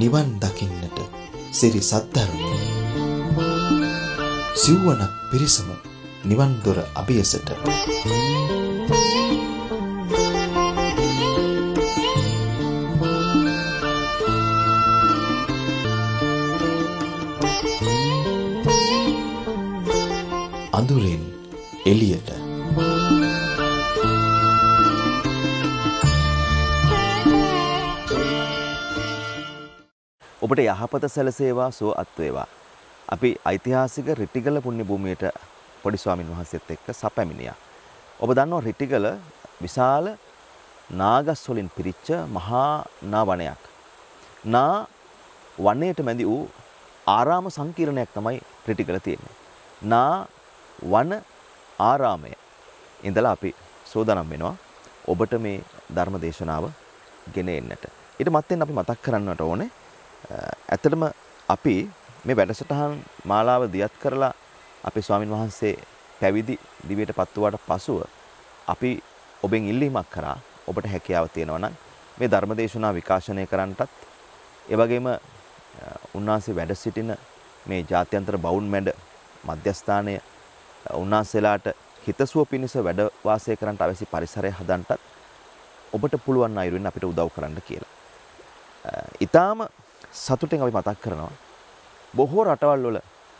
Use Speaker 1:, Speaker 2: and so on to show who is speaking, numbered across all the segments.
Speaker 1: නිවන් දකින්නට සිරි සත්ධර්මය සිව්වනක් පිරිසම නිවන් දොර අභියසට ඔබට යහපත සැලසේවා සුව අත්වේවා. අපි ඓතිහාසික රිටිගල පුණ්‍ය භූමියට පොඩි ස්වාමින් වහන්සේත් එක්ක සැපැමිණියා. ඔබ දන්නවා රිටිගල විශාල නාගස් වලින් පිරිච්ච මහා නා වනයක්. නා වනයේට මැදි වූ ආරාම සංකීර්ණයක් තමයි රිටිගල තියෙන්නේ. නා වන ආරාමය ඉඳලා අපි සෝදානම් වෙනවා ඔබට මේ ධර්ම දේශනාව ගෙන එන්නට. ඊට මත්තෙන් අපි මතක් කරන්නට ඕනේ ඇතටම අපි මේ වැඩසටහන් මාලාව දියත් කරලා අපි ස්වාමින් වහන්සේ පැවිදි දිවියට පත්වුවට පසුව අපි ඔබෙන් ඉල්ලීමක් කරා ඔබට හැකියාව තියෙනවා නම් මේ ධර්ම දේශනා විකාශනය කරන්නටත් ඒ වගේම උන්වහන්සේ වැඩ සිටින මේ ජාත්‍යන්තර බවුන් මැඩ මධ්‍යස්ථානය උන්වහන්සේලාට හිතසුව පිණිස වැඩ වාසය කරන්නට අවශ්‍ය පරිසරය හදන්නටත් ඔබට පුළුවන් අයුරින් අපිට උදව් කරන්න කියලා. ඊටාම සතුටෙන් අපි මතක් කරනවා. බොහෝ රටවල් වල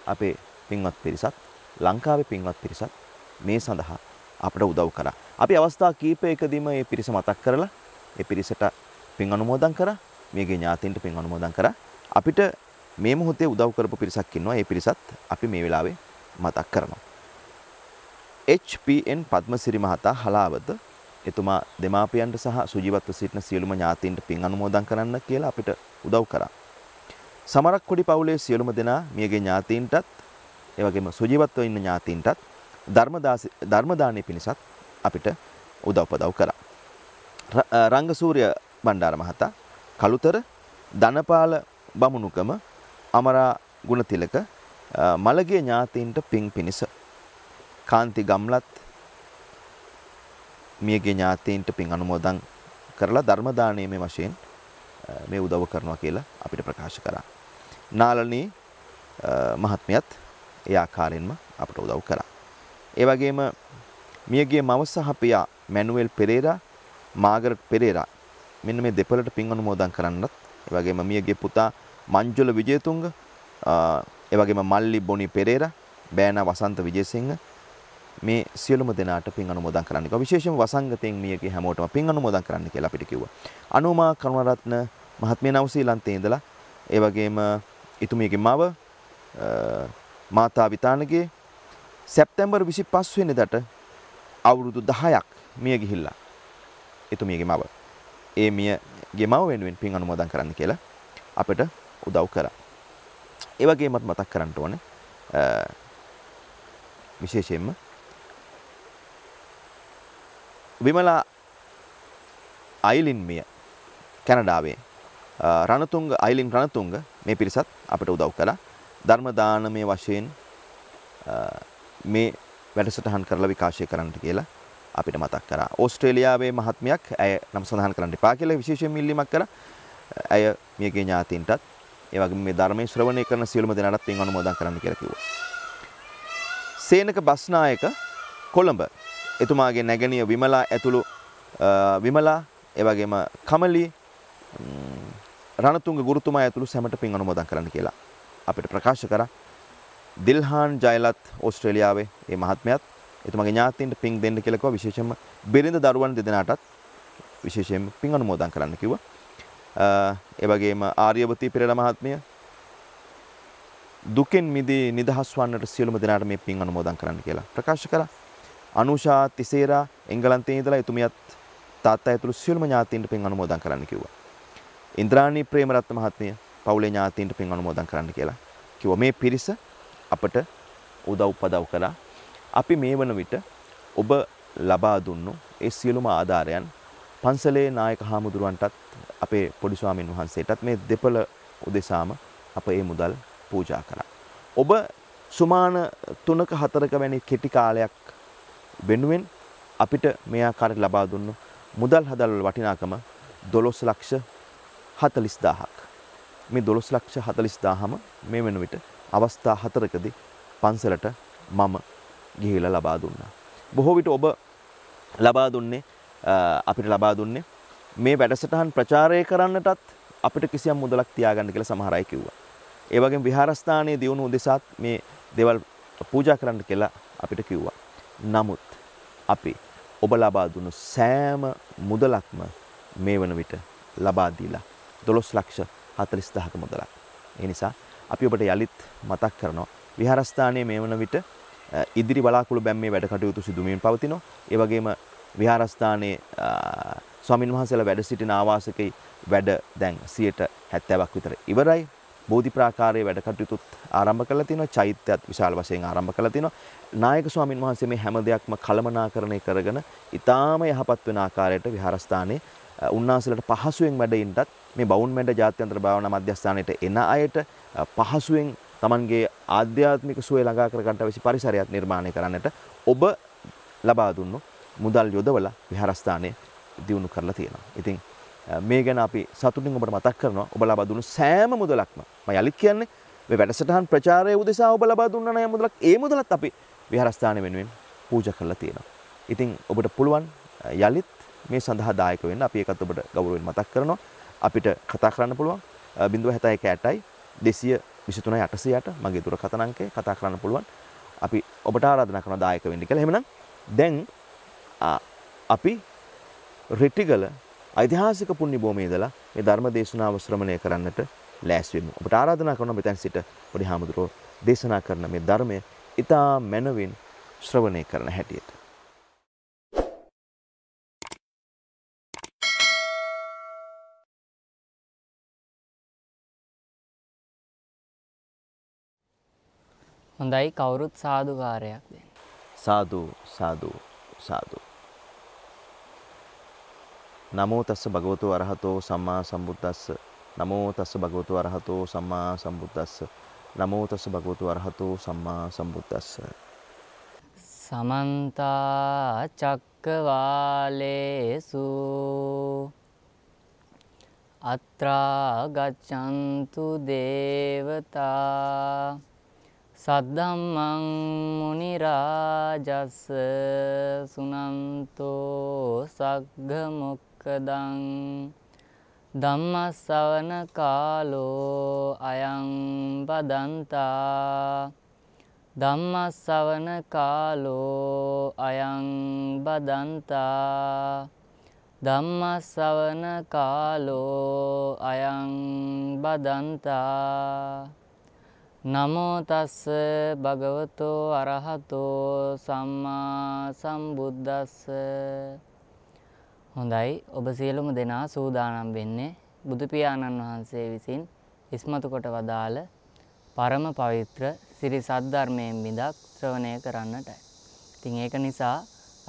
Speaker 1: අපේ පින්වත් පිරිසත් ලංකාවේ පින්වත් පිරිසත් මේ සඳහා අපට උදව් කරා. අපි අවස්ථා කීපයකදීම මේ පිරිස මතක් කරලා මේ පිරිසට පින් අනුමෝදන් කරා. මේගේ ඥාතීන්ට පින් අනුමෝදන් කරා. අපිට මේ මොහොතේ උදව් කරපු පිරිසක් ඉන්නවා. ඒ පිරිසත් අපි මේ වෙලාවේ මතක් කරනවා. HPN පද්මසිරි මහතා හලාවත එතුමා දෙමාපියන්ට සහ සුජීවත්ව සිටින සියලුම ඥාතීන්ට පින් අනුමෝදන් කරන්න කියලා අපිට උදව් කරා. සමරක් කොඩි පවුලේ සියලුම දෙනා මියගේ ඥාතීන්ටත් ඒ වගේම සුජීවත්ව ඉන්න ඥාතීන්ටත් ධර්ම දානය පිණිසත් අපිට උදව්පදව් කරා. රංගසූරිය බණ්ඩාර මහතා කළුතර ධනපාල බමුණුකම අමරා ගුණතිලක මළගේ ඥාතීන්ට පිං පිණිස කාන්ති ගම්ලත් මියගේ ඥාතීන්ට පින් අනුමෝදන් කරලා ධර්ම දාණය මේ වශයෙන් මේ උදව් කරනවා කියලා අපිට ප්‍රකාශ කරා. නාලනී මහත්මියත් ඒ ආකාරයෙන්ම අපට උදව් කරා. ඒ වගේම මියගිය මව සහ පියා මැනුවෙල් පෙරේරා, මාගරට් පෙරේරා මෙන්න මේ දෙපළට පින් අනුමෝදන් කරන්නත්, ඒ වගේම මියගිය පුතා මංජුල විජේතුංග, ඒ වගේම මල්ලි බොනි පෙරේරා, බෑනා වසන්ත විජේසිංහ මේ සියලුම දෙනාට පින් අනුමෝදන් කරන්න කිව්වා. විශේෂයෙන්ම වසංගතයෙන් මියගේ හැමෝටම පින් අනුමෝදන් කරන්න කියලා අපිට කිව්වා. අනුමා කරුණරත්න මහත්මිය නව ශ්‍රී ලංකාවේ ඉඳලා ඒ වගේම එතුමියගේ මව මාතා විතානගේ සැප්තැම්බර් විසි පස්වෙනිදට අවුරුදු දහයක් මිය ගිහිල්ලා එතුමියගේ මව ඒ මියගේ මව වෙනුවෙන් පින් අනුමෝදන් කරන්න කියලා අපට උදව් කරා. ඒ වගේමත් මතක් කරන්න ඕනේ විශේෂයෙන්ම විමලා අයිලින් මිය කැනඩාවේ රණතුංග අයිලින් රණතුංග මේ පිරිසත් අපට උදව් කළා. ධර්ම දානමය වශයෙන් මේ වැඩසටහන් කරලා විකාශය කරන්නට කියලා අපිට මතක් කරා. ඕස්ට්‍රේලියාවේ මහත්මයක් ඇය නම් සඳහන් කරන්න එපා කියලා විශේෂයෙන් ඉල්ලීමක් කළා. ඇය මියගේ ඥාතීන්ටත් ඒ වගේම මේ ධර්මයේ ශ්‍රවණය කරන සියලුම දෙනාටත් පින් අනුමෝදන් කරන්න කියලා කිව්වා. සේනක බස්නායක කොළඹ එතුමාගේ නැගණිය විමලා ඇතුළු විමලා ඒ වගේම කමලී රණතුන්ග ගුරුතුමා ඇතුළු සැමට පින් අනුමෝදන් කරන්න කියලා අපිට ප්‍රකාශ කරා. දිල්හාන් ජයලත් ඕස්ට්‍රේලියාවේ ඒ මහත්මයාත් එතුමගේ ඥාතීන්ට පින් දෙන්න කියලා කිව්වා විශේෂයෙන්ම බිරිඳ දරුවන් දෙදෙනාටත් විශේෂයෙන් පින් අනුමෝදන් කරන්න කිව්වා. ඒ වගේම ආර්යවතී පෙරේරා මහත්මිය දුකෙන් මිදී නිදහස් වන්නට සියලුම දෙනාට මේ පින් අනුමෝදන් කරන්න කියලා ප්‍රකාශ කරා. අනුෂා තිසේරා එංගලන්තයේ ඉඳලා එතුමියත් තාත්තා ඇතුළු සියලුම ඥාතීන්ට පින් අනුමෝදන් කරන්න කිව්වා. ඉන්ද්‍රාණී ප්‍රේමරත්න මහත්මිය පවුලේ ඥාතීන්ට පින් අනුමෝදන් කරන්න කියලා කිව්වා. මේ පිරිස අපට උදව් පදව් කළා. අපි මේ වන විට ඔබ ලබා දුන්නු ඒ සියලුම ආධාරයන් පන්සලේ නායක හාමුදුරුවන්ටත් අපේ පොඩි ස්වාමින් වහන්සේටත් මේ දෙපළ උදෙසාම අප ඒ මුදල් පූජා කරා. ඔබ සුමාන තුනක හතරක වැනි කෙටි කාලයක් වෙනුවෙන් අපිට මේ ආකාරයට ලබා දුන්නු මුදල් හදවල් වටිනාකම 12 ලක්ෂ හතලිස් දාහක් මේ දොළොස් ලක්ෂ හතලිස් දාහම මේ වෙන විට අවස්ථා හතරකදී පන්සලට මම ගිහිලා ලබා දුන්නා. බොහෝ විට ඔබ ලබා දුන්නේ අපිට ලබා දුන්නේ මේ වැඩසටහන් ප්‍රචාරය කරන්නටත් අපිට කිසියම් මුදලක් තියාගන්න කියලා සමහර අය කිව්වා. ඒ වගේම විහාරස්ථානයේ දියුණුව උදෙසාත් මේ දේවල් පූජා කරන්න කියලා අපිට කිව්වා. නමුත් අපි ඔබ ලබා දුන්නු සෑම මුදලක්ම මේ වන විට ලබා දීලා දොළොස් ලක්ෂ හතලිස් දහක මුදලක්. ඒ නිසා අපි ඔබට යළිත් මතක් කරනවා. විහාරස්ථානයේ මේ වන විට ඉදිරි බලාකුළු බැම්මේ වැඩ කටයුතු සිදුවීම පවතිනවා. ඒ වගේම විහාරස්ථානයේ ස්වාමින් වහන්සේලා වැඩ සිටින ආවාසකේ වැඩ දැන් 70ක් විතර ඉවරයි. බෝධි ප්‍රාකාරයේ වැඩ කටයුතුත් ආරම්භ කරලා තිනවා චෛත්‍යයත් විශාල වශයෙන් ආරම්භ කරලා තිනවා නායක ස්වාමින් වහන්සේ මේ හැම දෙයක්ම කළමනාකරණය කරගෙන ඊටාම යහපත් වෙන ආකාරයට විහාරස්ථානයේ උන්නාසලට පහසුවෙන් වැඩයින්ටත් මේ බෞන් මැඩ ජාත්‍යන්ත්‍ර භාවනා මධ්‍යස්ථානයට එන අයට පහසුවෙන් තමන්ගේ ආධ්‍යාත්මික සුවය ළඟා කරගන්නට අවශ්‍ය පරිසරයක් නිර්මාණය කරන්නට ඔබ ලබා දුන්නු මුදල් යොදවලා විහාරස්ථානය දියුණු කරලා තියෙනවා. ඉතින් මේ ගැන අපි සතුටින් ඔබට මතක් කරනවා. ඔබ ලබා දුන්නු සෑම මුදලක්ම මම යලිත් කියන්නේ මේ වැඩසටහන් ප්‍රචාරය උදෙසා ඔබ ලබා දුන්නා නෑ මුදලක්. ඒ මුදලත් අපි විහාරස්ථානය වෙනුවෙන් පූජා කරලා තියෙනවා. ඉතින් ඔබට පුළුවන් යලිත් මේ සඳහා දායක වෙන්න අපි ඒකත් ඔබට ගෞරවයෙන් මතක් කරනවා. අපිට කතා කරන්න පුළුවන් 061 8යි 223 808 මගේ දුරකථන අංකය කතා කරන්න පුළුවන්. අපි ඔබට ආරාධනා කරනවා දායක වෙන්න කියලා. එහෙමනම් දැන් අපි රිටිගල ඓතිහාසික පුණ්‍ය භූමියේ ඉඳලා මේ ධර්ම දේශනාව ශ්‍රවණය කරන්නට ලෑස්ති වෙමු. ඔබට ආරාධනා කරනවා මෙතෙන් සිට පොඩි හාමුදුරුවෝ දේශනා කරන මේ ධර්මය ඊටා මනවින්
Speaker 2: ශ්‍රවණය කරන හැටියට. හොඳයි කවුරුත් සාධකාරයක් දෙන්න.
Speaker 1: සාධූ සාධූ සාධූ. නමෝ තස්ස භගවතු අරහතෝ සම්මා සම්බුද්දස්ස නමෝ තස්ස භගවතු අරහතෝ සම්මා සම්බුද්දස්ස නමෝ තස්ස භගවතු අරහතෝ සම්මා සම්බුද්දස්ස
Speaker 2: සමන්ත චක්කවාලේසු අත්‍රා ගච්ඡන්තු දේවතා සද්ධම්මං මුනි රාජස් සුනන්තෝ සග්ග මොක්කදං ධම්ම ශ්‍රවණ කාලෝ අයං බදන්තා ධම්ම ශ්‍රවණ කාලෝ අයං බදන්තා ධම්ම ශ්‍රවණ කාලෝ අයං බදන්තා නමෝ තස්ස භගවතෝ අරහතෝ සම්මා සම්බුද්දස්ස හොඳයි ඔබ සියලුම දෙනා සූදානම් වෙන්නේ බුදු පියාණන් වහන්සේ විසින් ඉස්මතු කොට වදාළ පරම පවිත්‍ර සිරි සද්ධර්මයෙන් බිඳක් ශ්‍රවණය කරන්නටයි. ඉතින් ඒක නිසා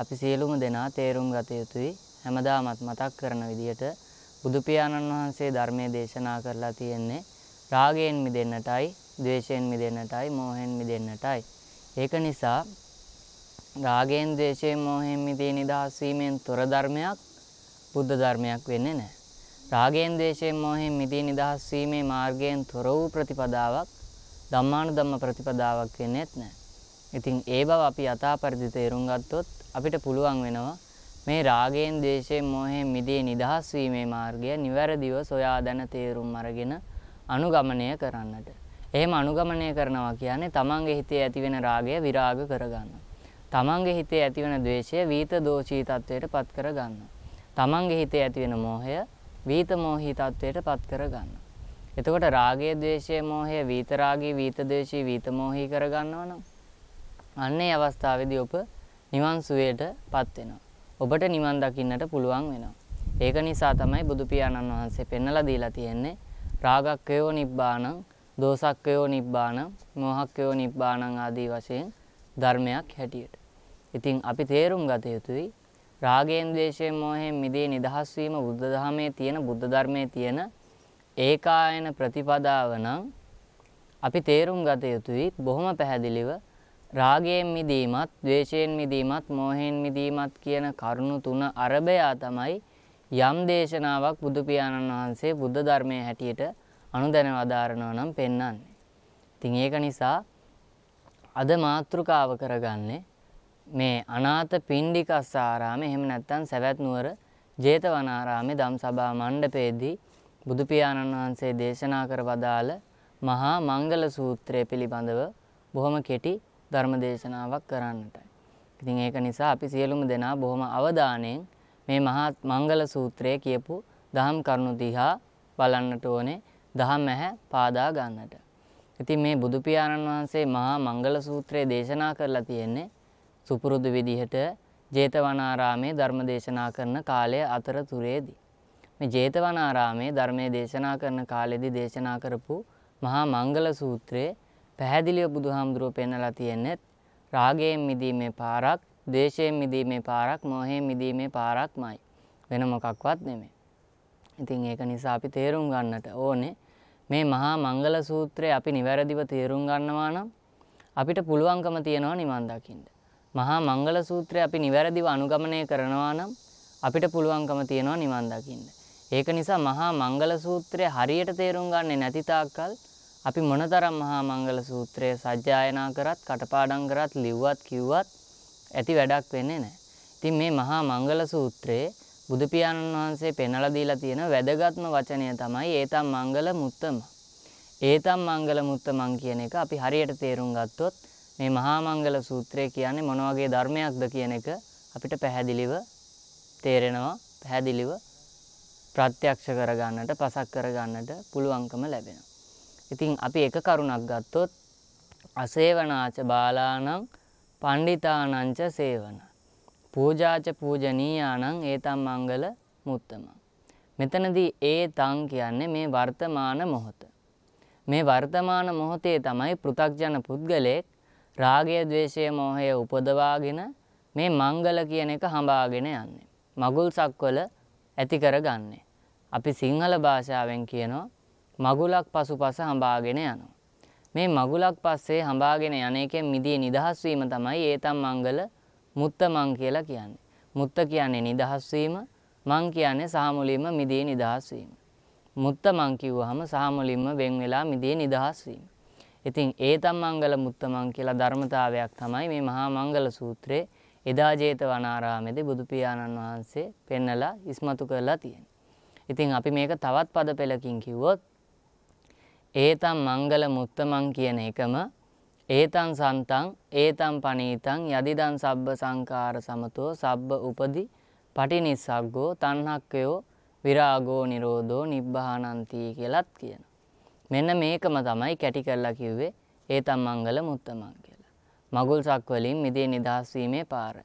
Speaker 2: අපි සියලුම දෙනා තේරුම් ගත යුතුයි හැමදාමත් මතක් කරන විදිහට බුදු පියාණන් වහන්සේ ධර්මයේ දේශනා කරලා තියෙන්නේ රාගයෙන් මිදෙන්නටයි ද්වේෂයෙන් මිදෙන්නටයි මෝහෙන් මිදෙන්නටයි. ඒක නිසා රාගයෙන් ද්වේෂයෙන් මෝහෙන් මිදී නිදහස් වීමෙන් තොර ධර්මයක් බුද්ධ ධර්මයක් වෙන්නේ නැහැ. රාගයෙන් ද්වේෂයෙන් මෝහෙන් මිදී නිදහස් වීමේ මාර්ගයෙන් තොර වූ ප්‍රතිපදාවක් ධම්මානුධම්ම ප්‍රතිපදාවක් වෙන්නේත් නැහැ. ඉතින් ඒ බව අපි යථා පරිදි තේරුම් ගත්තොත් අපිට පුළුවන් වෙනවා මේ රාගයෙන් ද්වේෂයෙන් මෝහයෙන් මිදී නිදහස් වීමේ මාර්ගය නිවැරදිව සොයා දැන තේරුම් අරගෙන අනුගමනය කරන්නට. එහෙම අනුගමනය කරනවා කියන්නේ තමන්ගේ හිතේ ඇතිවෙන රාගය විරාග කරගන්න. තමන්ගේ හිතේ ඇතිවෙන ද්වේෂය වීත දෝෂී තත්වයට පත් කරගන්න. තමන්ගේ හිතේ ඇතිවෙන මෝහය වීත මෝහී තත්වයට පත් කරගන්න. එතකොට රාගය, ද්වේෂය, මෝහය වීත රාගී, වීත ද්වේෂී, වීත මෝහී කරගන්නවා නම් අන්නේ අවස්ථාවේදී ඔබ නිවන් සුවයටපත් වෙනවා. ඔබට නිවන් දකින්නට පුළුවන් වෙනවා. ඒක නිසා තමයි බුදු පියාණන් වහන්සේ පෙන්වලා දීලා තියෙන්නේ රාගක්කයෝ නිබ්බාණං දෝසක්කයෝ නිබ්බාන මෝහක්කයෝ නිබ්බානං ආදී වශයෙන් ධර්මයක් හැටියට. ඉතින් අපි තේරුම් ගත යුතුයි රාගයෙන් ද්වේෂයෙන් මෝහයෙන් මිදී නිදහස් වීම බුද්ධ ධර්මයේ තියෙන බුද්ධ ධර්මයේ තියෙන ඒකායන ප්‍රතිපදාව නම් අපි තේරුම් ගත යුතුයි බොහොම පැහැදිලිව රාගයෙන් මිදීමත් ද්වේෂයෙන් මිදීමත් මෝහයෙන් මිදීමත් කියන කරුණු තුන අරබයා තමයි යම් දේශනාවක් බුදු පියාණන් වහන්සේ බුද්ධ ධර්මයේ හැටියට අනුදැනව අදාරනවා නම් පෙන්වන්නේ. ඉතින් ඒක නිසා අද මාත්‍රිකාව කරගන්නේ මේ අනාථ පින්ඩිකස්සාරාමේ එහෙම නැත්නම් සවැත් නුවර ජේතවනාරාමේ ධම්සභා මණ්ඩපයේදී බුදු පියාණන් වහන්සේ දේශනා කර වදාළ මහා මංගල සූත්‍රය පිළිබඳව බොහොම කෙටි ධර්ම දේශනාවක් කරන්නටයි. ඉතින් ඒක නිසා අපි සියලුම දෙනා බොහොම අවධානයෙන් මේ මහා මංගල සූත්‍රය කියපු දහම් කරුණු දිහා බලන්නට ඕනේ. දහම් ඇහැ පාදා ගන්නට. ඉතින් මේ බුදු පියාණන් වහන්සේ මහා මංගල සූත්‍රය දේශනා කරලා තියෙන්නේ සුපුරුදු විදිහට ජේතවනාරාමේ ධර්ම දේශනා කරන කාලය අතරතුරේදී. මේ ජේතවනාරාමේ ධර්මයේ දේශනා කරන කාලෙදී දේශනා කරපු මහා මංගල සූත්‍රයේ පැහැදිලිව බුදුහාමුදුරුව පෙන්වලා තියෙන්නේ රාගයෙන් මිදීමේ පාරක්, ද්වේෂයෙන් මිදීමේ පාරක්, මෝහයෙන් මිදීමේ පාරක්මයි. වෙන මොකක්වත් නෙමෙයි. ඉතින් ඒක නිසා අපි තේරුම් ගන්නට ඕනේ මේ මහා මංගල සූත්‍රය අපි නිවැරදිව තේරුම් ගන්නවා නම් අපිට පුළුවන්කම තියෙනවා නිවන් දකින්න. මහා මංගල සූත්‍රය අපි නිවැරදිව අනුගමනය කරනවා නම් අපිට පුළුවන්කම තියෙනවා නිවන් දකින්න. ඒක නිසා මහා මංගල සූත්‍රය හරියට තේරුම් ගන්නේ නැති තාක්කල් අපි මොනතරම් මහා මංගල සූත්‍රය සජ්ජායනා කරත් කටපාඩම් කරත් ලිව්වත් කිව්වත් ඇති වැඩක් වෙන්නේ නැහැ. ඉතින් මේ මහා මංගල සූත්‍රයේ බුදු පියාණන් වහන්සේ පෙන්වලා දීලා තියෙන වැදගත්ම වචනය තමයි ඒතම් මංගල මුත්තම. ඒතම් මංගල මුත්තමන් කියන එක අපි හරියට තේරුම් ගත්තොත් මේ මහා මංගල සූත්‍රය කියන්නේ මොන වගේ ධර්මයක්ද කියන එක අපිට පැහැදිලිව තේරෙනවා පැහැදිලිව ප්‍රත්‍යක්ෂ කරගන්නට පසක් කරගන්නට පුළුවන්කම ලැබෙනවා. ඉතින් අපි එක කරුණක් ගත්තොත් අසේවනාච බාලානම් පණ්ඩිතානංච සේවනා පූජාච පූජනීයානං ඒතම් මංගල මුත්තම. මෙතනදී ඒ තං කියන්නේ මේ වර්තමාන මොහොත. මේ වර්තමාන මොහොතේ තමයි පෘථග්ජන පුද්ගලයෙක් රාගය, ద్వේෂය, මෝහය උපදවාගෙන මේ මංගල කියන එක හඹාගෙන යන්නේ. මගුල් සක්වල ඇති කරගන්නේ. අපි සිංහල භාෂාවෙන් කියනවා මගුලක් පසුපස හඹාගෙන යනවා. මේ මගුලක් පස්සේ හඹාගෙන යන එකෙන් මිදී නිදහස් වීම තමයි ඒතම් මංගල මුත්ත මං කියලා කියන්නේ. මුත්ත කියන්නේ නිදහස් වීම, මං කියන්නේ සාමුලින්ම මිදී නිදහස් වීම. මුත්ත මං කිව්වහම සාමුලින්ම වෙන් වෙලා මිදී නිදහස් වීම. ඉතින් ඒතම් මංගල මුත්ත මං කියලා ධර්මතාවයක් තමයි මේ මහා මංගල සූත්‍රයේ එදා ජේතවනාරාමේදී බුදු පියාණන් වහන්සේ පෙන්නලා ඉස්මතු කරලා තියෙනවා. ඉතින් අපි මේක තවත් පද පෙළකින් කිව්වොත් ඒතම් මංගල මුත්තමන් කියන එකම ඒතං සන්තං ඒතං පනීතං යදිදං සබ්බ සංකාර සමතෝ සබ්බ උපදි පටිනිස්සග්ගෝ තණ්හක්කයෝ විරාගෝ නිරෝධෝ නිබ්බහානන්ති කියලත් කියන. මෙන්න මේකම තමයි කැටි කරලා කිව්වේ ඒතම් මංගල මුත්තමං කියලා. මගුල් සක් වලින් මිදේ නිදහස් වීමේ පාර.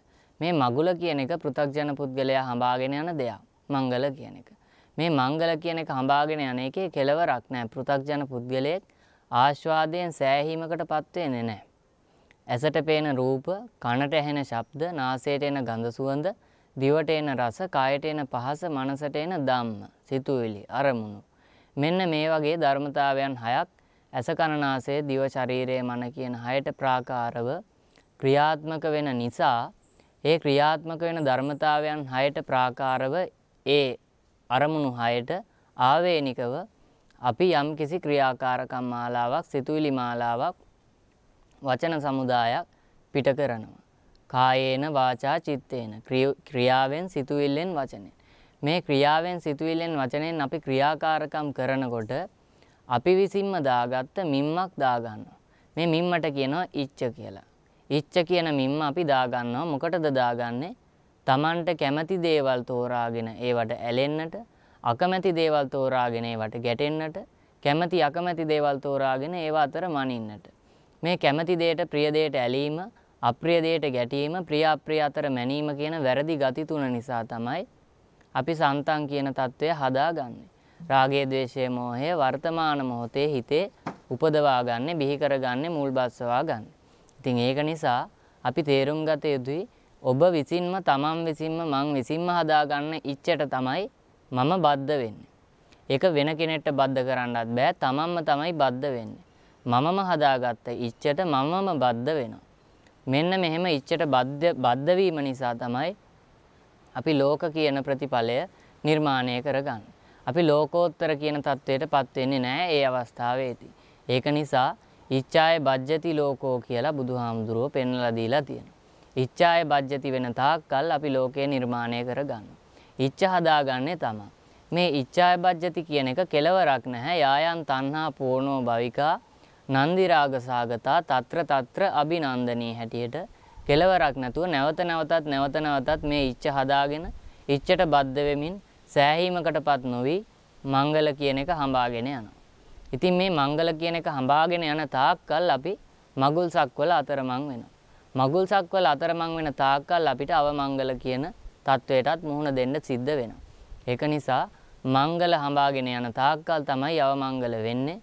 Speaker 2: මේ මගුල කියන එක පෘථග්ජන පුද්ගලයා හඹාගෙන යන දෙයක්. මංගල කියන එක. මේ මංගල කියන එක හඹාගෙන යන එකේ කෙලවරක් නැහැ. පෘථග්ජන පුද්ගලයෙක් ආශ්වාදයෙන් සෑහීමකට පත්වෙන්නේ නැහැ. ඇසට පේන රූප, කනට ඇහෙන ශබ්ද, නාසයට එන ගඳ සුවඳ, දිවට එන රස, කයට එන පහස, මනසට එන ධම්ම, සිතුවිලි, අරමුණු. මෙන්න මේ වගේ ධර්මතාවයන් හයක් ඇස කන නාසය දිව ශරීරය මන කියන හයට ප්‍රාකාරව ක්‍රියාත්මක වෙන නිසා ඒ ක්‍රියාත්මක වෙන ධර්මතාවයන් හයට ප්‍රාකාරව ඒ අරමුණු හයට ආවේනිකව අපි යම් කිසි ක්‍රියාකාරකම් මාලාවක් සිතුවිලි මාලාවක් වචන සමුදායක් පිට කරනවා. කායේන වාචා චිත්තේන ක්‍රියාවෙන් සිතුවිල්ලෙන් වචනෙන්. මේ ක්‍රියාවෙන් සිතුවිල්ලෙන් වචනෙන් අපි ක්‍රියාකාරකම් කරනකොට අපි විසින්ම දාගත්ත මිම්මක් දාගන්නවා. මේ මිම්මට කියනවා ඉච්ඡ කියලා. ඉච්ඡ කියන මිම්ම අපි දාගන්නවා මොකටද දාගන්නේ? Tamanට කැමති දේවල් තෝරාගෙන ඒවට ඇලෙන්නට අකමැති දේවල් තෝරාගෙන ඒවට ගැටෙන්නට කැමැති අකමැති දේවල් තෝරාගෙන ඒවා අතර මනින්නට මේ කැමැති දේට ප්‍රිය දේට ඇලීම අප්‍රිය දේට ගැටීම ප්‍රිය අප්‍රිය අතර මැනීම කියන වැරදි ගති තුන නිසා තමයි අපි සන්තන් කියන తත්වය හදාගන්නේ රාගය ద్వේෂය මෝහය වර්තමාන මොහොතේ හිතේ උපදවා ගන්න බිහි කරගන්නේ මුල් බස්සවා ගන්න. ඉතින් ඒක නිසා අපි තේරුම් ගත යුතුයි ඔබ විසින්ම තමන් විසින්ම මං විසින්ම හදාගන්න ඉච්ඡට තමයි මම බද්ධ වෙන්නේ. ඒක වෙන කෙනෙක්ට බද්ධ කරන්නත් බෑ. තමන්ම තමයි බද්ධ වෙන්නේ. මමම හදාගත්ත ඉච්ඡට මමම බද්ධ වෙනවා. මෙන්න මෙහෙම ඉච්ඡට බද්ධ බද්ධ වීම නිසා තමයි අපි ලෝක කියන ප්‍රතිඵලය නිර්මාණය කරගන්නේ. අපි ලෝකෝත්තර කියන தത്വයටපත් වෙන්නේ නැහැ ඒ අවස්ථාවේදී. ඒක නිසා ඉච්ඡාය බජ්ජති ලෝකෝ කියලා බුදුහාමුදුරුවෝ පෙන්වලා දීලා තියෙනවා. ඉච්ඡාය බජ්ජති වෙන තාක්කල් අපි ලෝකය නිර්මාණය කරගන්නවා. ඉච්ඡා හදාගන්නේ තමා. මේ ඉච්ඡාය බජ්ජති කියන එක කෙලවරක් නැහැ. යායන් තණ්හා පූර්ණෝ භවිකා නන්දි රාග සාගතා తත්‍ර తත්‍ර අභිනන්දනී හැටියට කෙලවරක් නැතුව නැවත නැවතත් නැවත නැවතත් මේ ඉච්ඡ හදාගෙන ඉච්ඡට බද්ධ වෙමින් සෑහීමකටපත් නොවි මංගල කියන එක හඹාගෙන යනවා. ඉතින් මේ මංගල කියන එක හඹාගෙන යන තාක්කල් අපි මගුල් සක්වල අතරමං වෙනවා. මගුල් සක්වල අතරමං වෙන තාක්කල් අපිට අවමංගල කියන තත්වයටත් මුහුණ දෙන්න සිද්ධ වෙනවා. ඒක නිසා මංගල හඹාගෙන යන තාක්කල් තමයි අවමංගල වෙන්නේ.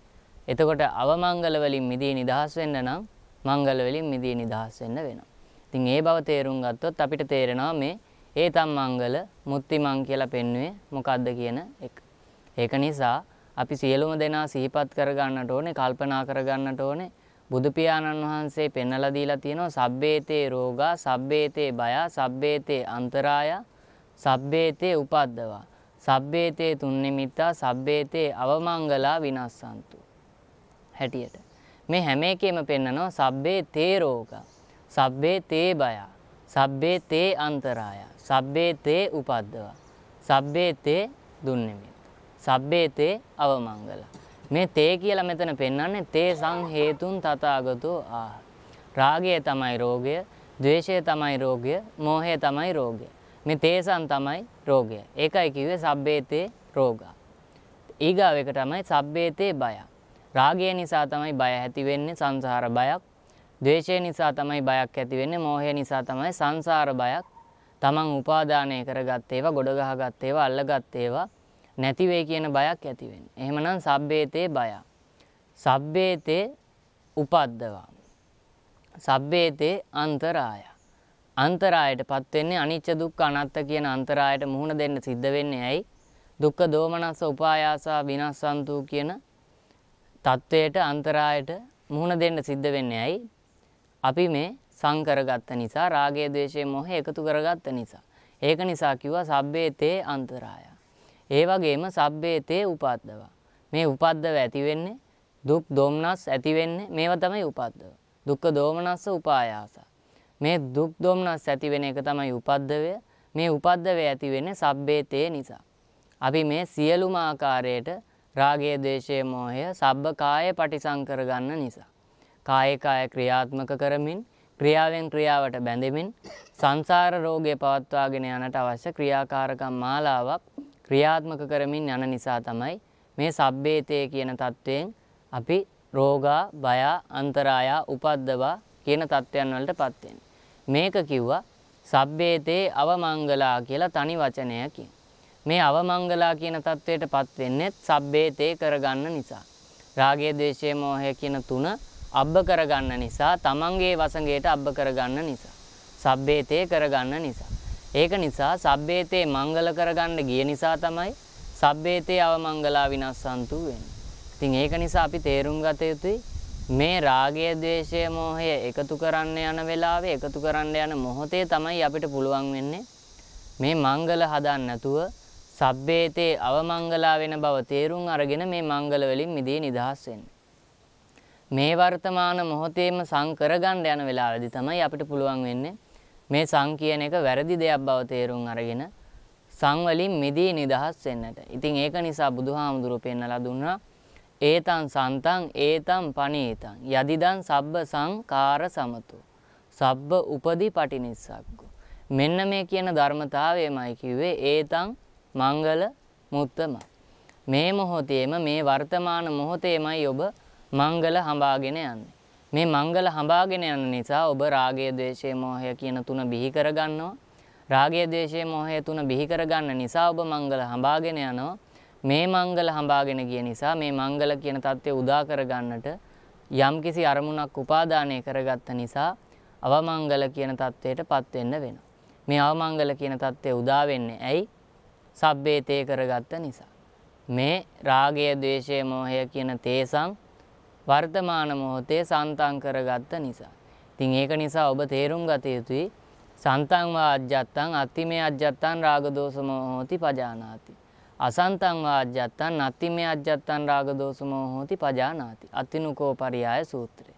Speaker 2: එතකොට අවමංගල වලින් මිදී නිදහස් වෙන්න නම් මංගල වලින් මිදී නිදහස් වෙන්න වෙනවා. ඉතින් ඒ බව තේරුම් ගත්තොත් අපිට තේරෙනවා මේ ඒතම් මංගල මුත්තිමන් කියලා පෙන්වුවේ මොකද්ද කියන එක. ඒක නිසා අපි සියලුම දෙනා සිහිපත් කරගන්නට ඕනේ, කල්පනා කරගන්නට ඕනේ. බුදු පියාණන් වහන්සේ පෙන්වලා දීලා තියෙනවා සබ්බේතේ රෝගා සබ්බේතේ බය සබ්බේතේ අන්තරාය සබ්බේතේ උපද්දවා සබ්බේතේ තුන්නිමිත්තා සබ්බේතේ අවමංගලා විනස්සන්තු හැටියට මේ හැම එකෙම පෙන්නනවා සබ්බේ තේ රෝගා සබ්බේ තේ බය සබ්බේ තේ අන්තරාය සබ්බේ තේ උපද්දවා සබ්බේ තේ දුන්නිමිත්තා සබ්බේ තේ අවමංගලා මේ තේ කියලා මෙතන පෙන්වන්නේ තේ සං හේතුන් තථාගතෝ ආ. රාගය තමයි රෝගය, ද්වේෂය තමයි රෝගය, මෝහය තමයි රෝගය. මේ තේසන් තමයි රෝගය. ඒකයි කිව්වේ සබ්බේතේ රෝගා. ඊගාව එක තමයි සබ්බේතේ බය. රාගය නිසා තමයි බය ඇති වෙන්නේ සංසාර බයක්. ද්වේෂය නිසා තමයි බයක් ඇති වෙන්නේ. මෝහය නිසා තමයි සංසාර බයක්. තමන් උපාදානය කරගත් ඒවා, ගොඩ ගහගත් ඒවා, අල්ලගත් ඒවා නැති වෙයි කියන බයක් ඇති වෙන්නේ. එහෙමනම් සබ්බේතේ බය. සබ්බේතේ උපද්දවා. සබ්බේතේ අන්තරාය. අන්තරායටපත් වෙන්නේ අනිච්ච දුක්ඛ අනාත්ත කියන අන්තරායට මුහුණ දෙන්න සිද්ධ වෙන්නේ ඇයි? දුක්ඛ දෝමනස්ස උපායාසා විනස්සන්තු කියන தത്വයට අන්තරායට මුහුණ දෙන්න සිද්ධ වෙන්නේ ඇයි? අපි මේ සංකරගත්ත නිසා රාගය, ద్వේෂය, මොහය එකතු කරගත්ත නිසා. ඒක නිසා කිව්වා සබ්බේතේ අන්තරාය. ඒ වගේම සබ්බේතේ උපද්දවා. මේ උපද්දව ඇති වෙන්නේ දුක් දෝමනස් ඇති වෙන්නේ මේවා තමයි උපද්දව. දුක්ඛ දෝමනස්ස උපායාස. මේ දුක් දෝමනස් ඇති වෙන එක තමයි උපද්දවය. මේ උපද්දවය ඇති වෙන්නේ සබ්බේතේ නිසා. අපි මේ සියලුම ආකාරයට රාගය, ද්වේෂය, මෝහය සබ්බකාය පටිසංකර ගන්න නිසා. කායේ කාය ක්‍රියාත්මක කරමින් ක්‍රියාවෙන් ක්‍රියාවට බැඳෙමින් සංසාර රෝගය පවත්වාගෙන යනට අවශ්‍ය ක්‍රියාකාරකම් මාලාවක් ක්‍රියාත්මක කරමින් යන නිසා තමයි මේ සබ්බේතය කියන தත්වයෙන් අපි රෝගා බය අන්තරායා උපද්දවා කියන தත්වයන් වලටපත් මේක කිව්වා සබ්බේතේ අවමංගලා කියලා තනි වචනයකින්. මේ අවමංගලා කියන தත්වයටපත් වෙන්නේ සබ්බේතේ කරගන්න නිසා. රාගය, ద్వේෂය, මෝහය කියන තුන අබ්බ කරගන්න නිසා, තමන්ගේ වසඟයට අබ්බ කරගන්න නිසා. සබ්බේතේ කරගන්න නිසා. ඒක නිසා සබ්බේතේ මංගල කරගන්න ගිය නිසා තමයි සබ්බේතේ අවමංගලා විනස්සන්තු වෙන්නේ. ඉතින් ඒක නිසා අපි තේරුම් ගත යුතුයි මේ රාගය, ద్వේෂය, මෝහය එකතු කරන්න යන වෙලාවේ එකතු කරන්න යන මොහොතේ තමයි අපිට පුළුවන් වෙන්නේ මේ මංගල හදන්න නැතුව සබ්බේතේ අවමංගලා වෙන බව තේරුම් අරගෙන මේ මංගල වලින් මිදී නිදහස් වෙන්න. මේ වර්තමාන මොහොතේම සංකරගන්න යන වෙලාවේදී තමයි අපිට පුළුවන් වෙන්නේ මේ සං කියන එක වැරදි දෙයක් බව තේරුම් අරගෙන සං වලින් මිදී නිදහස් වෙන්නට. ඉතින් ඒක නිසා බුදුහාමුදුරුවෝ පෙන්වලා දුන්නා ඒතං සන්තං ඒතං පනීතං යදිදං සබ්බ සංකාර සමතු සබ්බ උපදි පටිනිස්සක්කෝ මෙන්න මේ කියන ධර්මතාවයමයි කිව්වේ ඒතං මංගල මුත්තම මේ මොහොතේම මේ වර්තමාන මොහොතේමයි ඔබ මංගල හඹාගෙන යන්නේ මේ මංගල හඹාගෙන යන නිසා ඔබ රාගය, ద్వේෂය, මෝහය කියන තුන බිහි කරගන්නවා. රාගය, ద్వේෂය, මෝහය තුන බිහි කරගන්න නිසා ඔබ මංගල හඹාගෙන යනවා. මේ මංගල හඹාගෙන ගිය නිසා මේ මංගල කියන தත්ත්වය උදා කරගන්නට යම්කිසි අරමුණක් උපාදානය කරගත්ත නිසා අවමංගල කියන தත්ත්වයටපත් වෙන්න වෙනවා. මේ අවමංගල කියන தත්ත්වය උදා වෙන්නේ ඇයි? සබ්බේතේ කරගත්ත නිසා. මේ රාගය, ద్వේෂය, මෝහය කියන තේසං වර්තමාන මොහොතේ සන්තං කරගත්ත නිසා. ඉතින් ඒක නිසා ඔබ තේරුම් ගත යුතුයි සන්තං වා අජ්ජත්තං අත්තිමේ අජ්ජත්තං රාග දෝෂ මොහෝති පජානාති. අසන්තං වා අජ්ජත්තං අත්තිමේ අජ්ජත්තං රාග දෝෂ මොහෝති පජානාති. අත්තිනුකෝ පරියාය සූත්‍රය.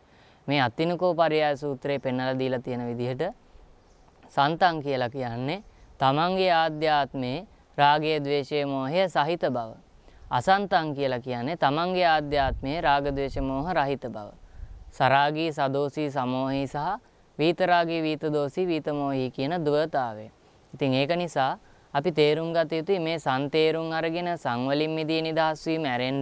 Speaker 2: මේ අත්තිනුකෝ පරියාය සූත්‍රයේ පෙන්වලා දීලා තියෙන විදිහට සන්තං කියලා කියන්නේ තමන්ගේ ආධ්‍යාත්මේ රාගය, ద్వේෂය, මෝහය සහිත බව. අසන්තං කියලා කියන්නේ තමන්ගේ ආධ්‍යාත්මයේ රාග ద్వේෂ මෝහ රහිත බව. සරාගී සදෝසී සමෝහී සහ වීතරාගී වීතදෝසී වීතමෝහී කියන ද්වයතාවය. ඉතින් ඒක නිසා අපි තේරුම් ගත යුතුයි මේ සන්තේරුම් අරගෙන සංවලින් මිදී නිදහස් වීම ඇරෙන්න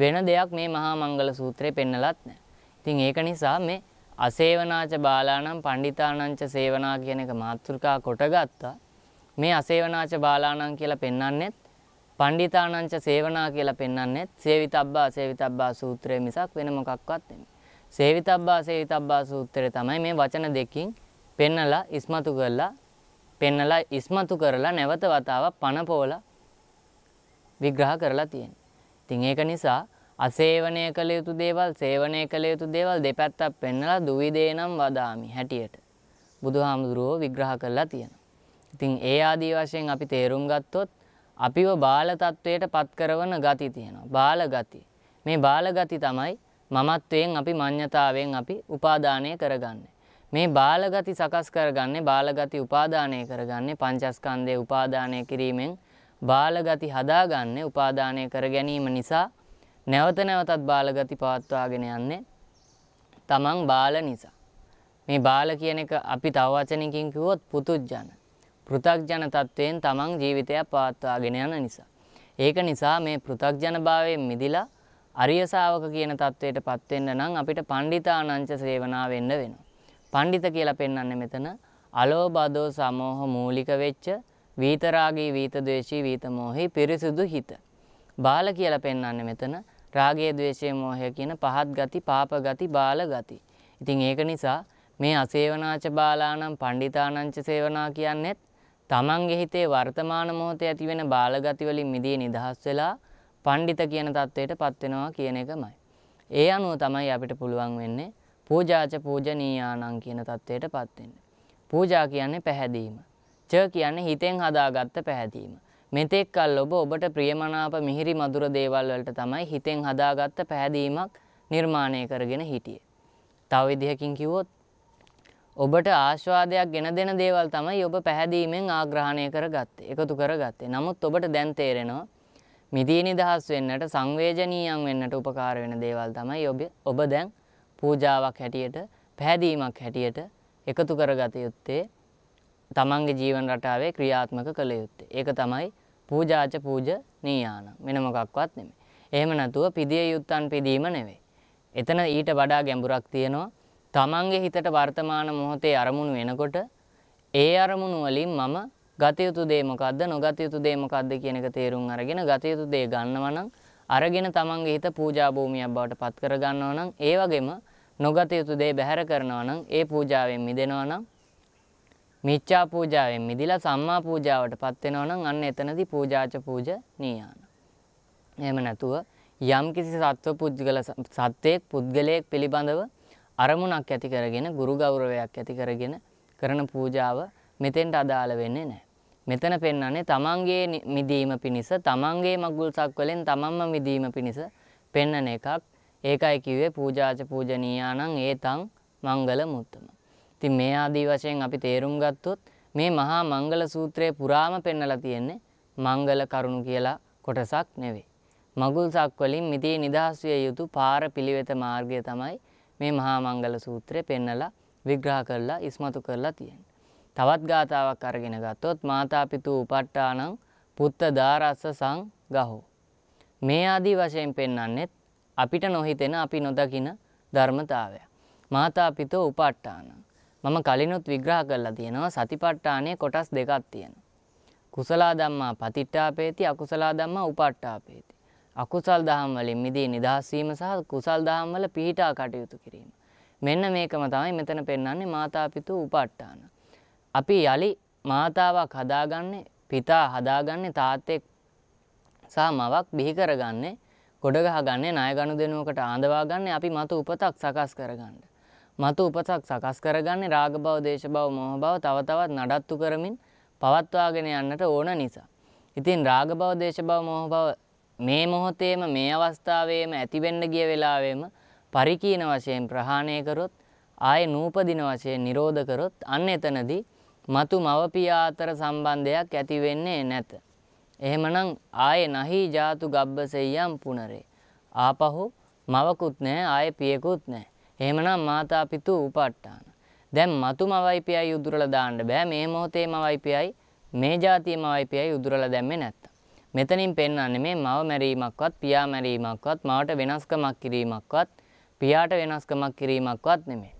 Speaker 2: වෙන දෙයක් මේ මහා මංගල සූත්‍රේ පෙන්නලත් නැහැ. ඉතින් ඒක නිසා මේ අසේවනාච බාලාණං පණ්ඩිතාණංච සේවනා කියන එක මාතෘකා කොටගත්තා. මේ අසේවනාච බාලාණං කියලා පෙන්වන්නේත් පණ්ඩිතානංච සේවනා කියලා පෙන්වන්නේ සේවිතබ්බා සේවිතබ්බා සූත්‍රය මිසක් වෙන මොකක්වත් නෙමෙයි. සේවිතබ්බා සේවිතබ්බා සූත්‍රය තමයි මේ වචන දෙකකින් පෙන්නලා ඉස්මතු කරලා පෙන්නලා ඉස්මතු කරලා නැවත වතාවක් පනපෝලා විග්‍රහ කරලා තියෙනවා. ඉතින් ඒක නිසා අසේවනය කළ යුතු දේවල් සේවනය කළ යුතු දේවල් දෙපැත්තක් පෙන්නලා දුවිදේ නම් වදාමි හැටියට බුදුහාමුදුරුවෝ විග්‍රහ කරලා තියෙනවා. ඉතින් ඒ ආදී වශයෙන් අපි තේරුම් ගත්තොත් අපිව බාල තත්වයට පත් කරන ගති තියෙනවා. බාල ගති. මේ බාල ගති තමයි මමත්වයෙන් අපි මඤ්ඤතාවයෙන් අපි උපාදානය කරගන්නේ. මේ බාල ගති සකස් කරගන්නේ බාල ගති උපාදානය කරගන්නේ පංචස්කන්ධය උපාදානය කිරීමෙන් බාල ගති හදාගන්නේ උපාදානය කර ගැනීම නිසා නැවත නැවතත් බාල ගති පවත්වාගෙන යන්නේ තමන් බාල නිසා. මේ බාල කියන එක අපි තව වචනකින් කිව්වොත් පුතුජන. පෘථග්ජන තත්ත්වයෙන් තමන් ජීවිතයක් පවත්වාගෙන යන නිසා. ඒක නිසා මේ පෘථග්ජනභාවයෙන් මිදිලා අරිය ශාවක කියන தത്വයට පත් වෙන්න නම් අපිට පණ්ඩිතානංච සේවනා වෙන්න වෙනවා. පණ්ඩිත කියලා පෙන්වන්නේ මෙතන අලෝබදෝ සමෝහ මූලික වෙච්ච විතරාගී විතද්වේෂී විතමෝහි පිරිසුදු හිත. බාල කියලා පෙන්වන්නේ මෙතන රාගය ద్వේෂය මෝහය කියන පහත් ගති පාප ගති බාල ගති. ඉතින් ඒක නිසා මේ අසේවනාච බාලානම් පණ්ඩිතානංච සේවනා කියන්නේත් තමන්ගේ හිතේ වර්තමාන මොහොතේ ඇතිවෙන බාලගති වලින් මිදී නිදහස් වෙලා පඬිත කියන தത്വයට පත් වෙනවා කියන එකමයි. ඒ අනුව තමයි අපිට පුළුවන් වෙන්නේ පූජාච පූජනීයානම් කියන தത്വයට පත් වෙන්න. පූජා කියන්නේ පැහැදීම. ච කියන්නේ හිතෙන් හදාගත්ත පැහැදීම. මෙතෙක් කල් ඔබ ඔබට ප්‍රියමනාප මිහිරි මధుර දේවල් වලට තමයි හිතෙන් හදාගත්ත පැහැදීමක් නිර්මාණය කරගෙන හිටියේ. තව විදිහකින් කිව්වොත් ඔබට ආශ්වාදයක් ගෙන දෙන දේවල් තමයි ඔබ පැහැදීමෙන් ආග්‍රහණය කරගත්තේ එකතු කරගත්තේ. නමුත් ඔබට දැන් තේරෙනවා මිදී නිදහස් වෙන්නට සංවේජනීයම් වෙන්නට උපකාර වෙන දේවල් තමයි ඔබ ඔබ දැන් පූජාවක් හැටියට පැහැදීමක් හැටියට එකතු කරගත යුත්තේ තමන්ගේ ජීවන රටාවේ ක්‍රියාත්මක කළ යුත්තේ. ඒක තමයි පූජාච පූජ නීයාන. වෙන මොකක්වත් නෙමෙයි. එහෙම නැතුව පිදිය යුත්තන් පිදීම නෙවෙයි. එතන ඊට වඩා ගැඹුරක් තියෙනවා. තමන්ගේ හිතට වර්තමාන මොහොතේ අරමුණු වෙනකොට ඒ අරමුණු වලින් මම ගතයුතු දේ මොකද්ද නොගතයුතු දේ මොකද්ද කියන එක තේරුම් අරගෙන ගතයුතු දේ ගන්නවා නම් අරගෙන තමන්ගේ හිත පූජා භූමියක් බවට පත් කර ගන්නවා නම් ඒ වගේම නොගතයුතු දේ බැහැර කරනවා නම් ඒ පූජාවෙන් මිදෙනවා නම් මිච්ඡා පූජාවෙන් මිදිලා සම්මා පූජාවට පත් වෙනවා නම් අන්න එතනදී පූජාච පූජ නීයාන. එහෙම නැතුව යම් කිසි සත්ව පුද්ගල සත්වයක් පුද්ගලයෙක් පිළිබඳව අරමුණක් ඇති කරගෙන ගුරු ගෞරවයක් ඇති කරගෙන කරන පූජාව මෙතෙන්ට අදාළ වෙන්නේ නැහැ. මෙතන පෙන්වන්නේ තමන්ගේ මිදීම පිණිස තමන්ගේ මගුල් සක්වලෙන් තමන්ම මිදීම පිණිස පෙන්නන එකක්. ඒකයි කිව්වේ පූජාච පූජනීයානම් ඒතං මංගල මුත්තම. ඉතින් මේ ආදී වශයෙන් අපි තේරුම් ගත්තොත් මේ මහා මංගල සූත්‍රයේ පුරාම පෙන්නලා තියෙන්නේ මංගල කරුණු කියලා කොටසක් නෙවෙයි. මගුල් සක්වලින් මිදී නිදහස් විය යුතු පාර පිළිවෙත මාර්ගය තමයි මේ මහා මංගල සූත්‍රය පෙන්නලා විග්‍රහ කරලා ඉස්මතු කරලා තියෙනවා. තවත් ගාතාවක් අරගෙන ගත්තොත් මාතා පිතු උපට්ඨානං පුත්ත දාරස්ස සං ගහෝ. මේ ආදී වශයෙන් පෙන්වන්නේත් අපිට නොහිතෙන අපි නොදකින ධර්මතාවය. මාතා පිතු උපට්ඨානං. මම කලිනුත් විග්‍රහ කරලා තියෙනවා සතිපට්ඨානයේ කොටස් දෙකක් තියෙනවා. කුසලා ධම්මා පතිට්ඨාපේති අකුසලා ධම්මා උපට්ඨාපේති. අකුසල් දහම් වලින් මිදී නිදහස් වීම සහ කුසල් දහම් වල පිහිටා කටයුතු කිරීම. මෙන්න මේකම තමයි මෙතන පෙන්වන්නේ මාතා පිතු උපාට්ඨාන. අපි යලි මාතාවක් හදාගන්නේ, පිතා හදාගන්නේ තාත්තෙක් සහ මවක් බිහි කරගන්නේ, ගොඩ ගහගන්නේ, ණය ගනුදෙනුවකට ආඳවා ගන්න අපි මතු උපතක් සකස් කරගන්න. මතු උපතක් සකස් කරගන්නේ රාග භව, දේශ භව, මෝහ භව තව තවත් නඩත්තු කරමින් පවත්වාගෙන යන්නට ඕන නිසා. ඉතින් රාග භව, දේශ භව, මෝහ භව මේ මොහොතේම මේ අවස්ථාවේම ඇතිවෙන්න ගිය වෙලාවෙම පරිකීන වශයෙන් ප්‍රහාණය කරොත් ආයේ නූපදින වශයෙන් නිරෝධ කරොත් අන්න එතනදී మతు මවපියා අතර සම්බන්ධයක් ඇති වෙන්නේ නැත. එහෙමනම් ආයේ නහි ජාතු ගබ්බසෙය්‍යම් පුනරේ. ආපහු මවකුත් නැහැ ආයේ පියෙකුත් නැහැ. එහෙමනම් මාතා පිතු උපාට්ටාන. දැන් మతు මවයි පියයි උදුරලා දාන්න බෑ මේ මොහොතේ මවයි පියයි මේ જાතියේ මවයි පියයි උදුරලා දැම්මේ නැත්තම්. මෙතනින් පෙන්වන්නේ මේ මව මැරීමක්වත් පියා මැරීමක්වත් මවට වෙනස්කමක් කිරීමක්වත් පියාට වෙනස්කමක් කිරීමක්වත් නෙමෙයි.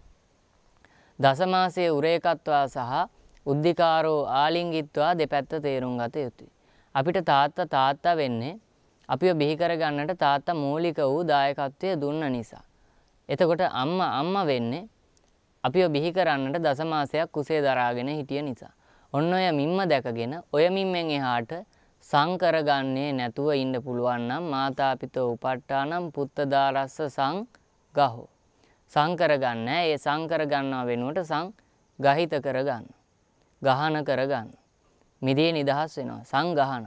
Speaker 2: දසමාසයේ උරේකත්වා සහ උද්ධිකාරෝ ආලිංගිත්වා දෙපැත්ත තේරුම් ගත යුතුයි. අපිට තාත්තා තාත්තා වෙන්නේ අපිව බිහි කරගන්නට තාත්තා මූලික වූ දායකත්වය දුන්න නිසා. එතකොට අම්මා අම්මා වෙන්නේ අපිව බිහි කරන්නට දසමාසයක් කුසේ දරාගෙන හිටිය නිසා. ඔන්න ඔය මිම්ම දැකගෙන ඔය මිම්මෙන් එහාට සංකරගන්නේ නැතුව ඉන්න පුළුවන් නම් මාතාපිතෝ උපට්ඨානම් පුත්තදාරස්ස සං ගහෝ. සංකරගන්න ඒ සංකරගන්නා වෙනුවට සං ගහිත කරගන්න. ගහන කරගන්න. මිදේ නිදහස් වෙනවා සංගහන.